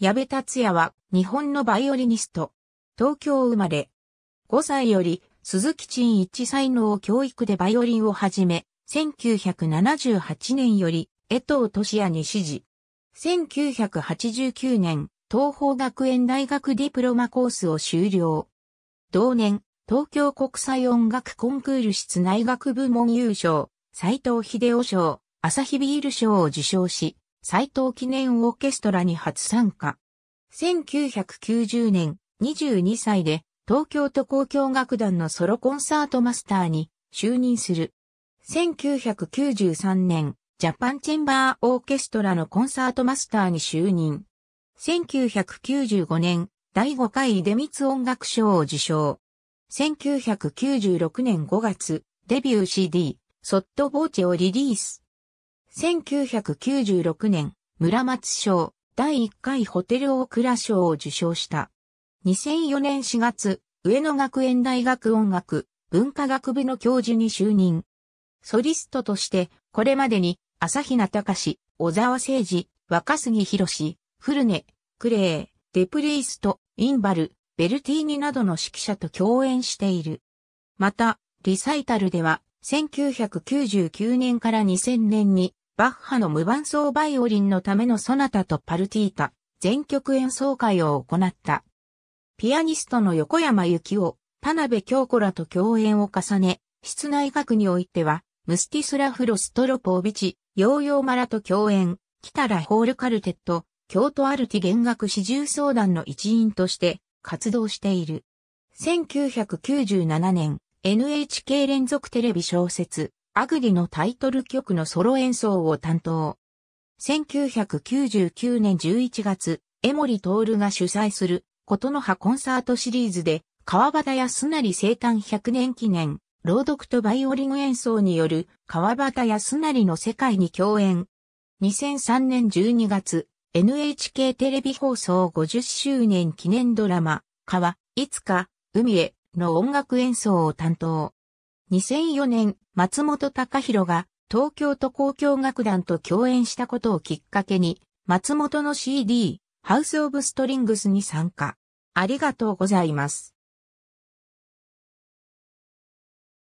矢部達也は日本のバイオリニスト。東京生まれ。5歳より鈴木陳一才能教育でバイオリンを始め、1978年より江藤俊也に指示。1989年、東方学園大学ディプロマコースを修了。同年、東京国際音楽コンクール室内学部門優勝、斎藤秀夫賞、朝日ビール賞を受賞し、斎藤記念オーケストラに初参加。1990年、22歳で東京都交響楽団のソロコンサートマスターに就任する。1993年、ジャパンチェンバーオーケストラのコンサートマスターに就任。1995年、第5回出光音楽賞を受賞。1996年5月、デビュー CD、ソットボーチェをリリース。1996年、村松賞、第1回ホテルオークラ賞を受賞した。2004年4月、上野学園大学音楽、文化学部の教授に就任。ソリストとして、これまでに、朝日奈隆、小沢誠二、若杉博フルネ、クレー、デプリースト、インバル、ベルティーニなどの指揮者と共演している。また、リサイタルでは、1999年から2000年に、バッハの無伴奏バイオリンのためのソナタとパルティータ、全曲演奏会を行った。ピアニストの横山幸夫、田辺京子らと共演を重ね、室内楽においては、ムスティスラフロストロポービチ、ヨーヨーマラと共演、タラホールカルテット、京都アルティ弦楽四重相談の一員として活動している。1997年、NHK 連続テレビ小説、アグリのタイトル曲のソロ演奏を担当。1999年11月、江森徹が主催する、ことの葉コンサートシリーズで、川端康成生誕100年記念、朗読とバイオリン演奏による、川端康成の世界に共演。2003年12月、NHK テレビ放送50周年記念ドラマ、川、いつか、海への音楽演奏を担当。2004年、松本隆弘が東京都交響楽団と共演したことをきっかけに、松本の CD、ハウス・オブ・ストリングスに参加。ありがとうございます。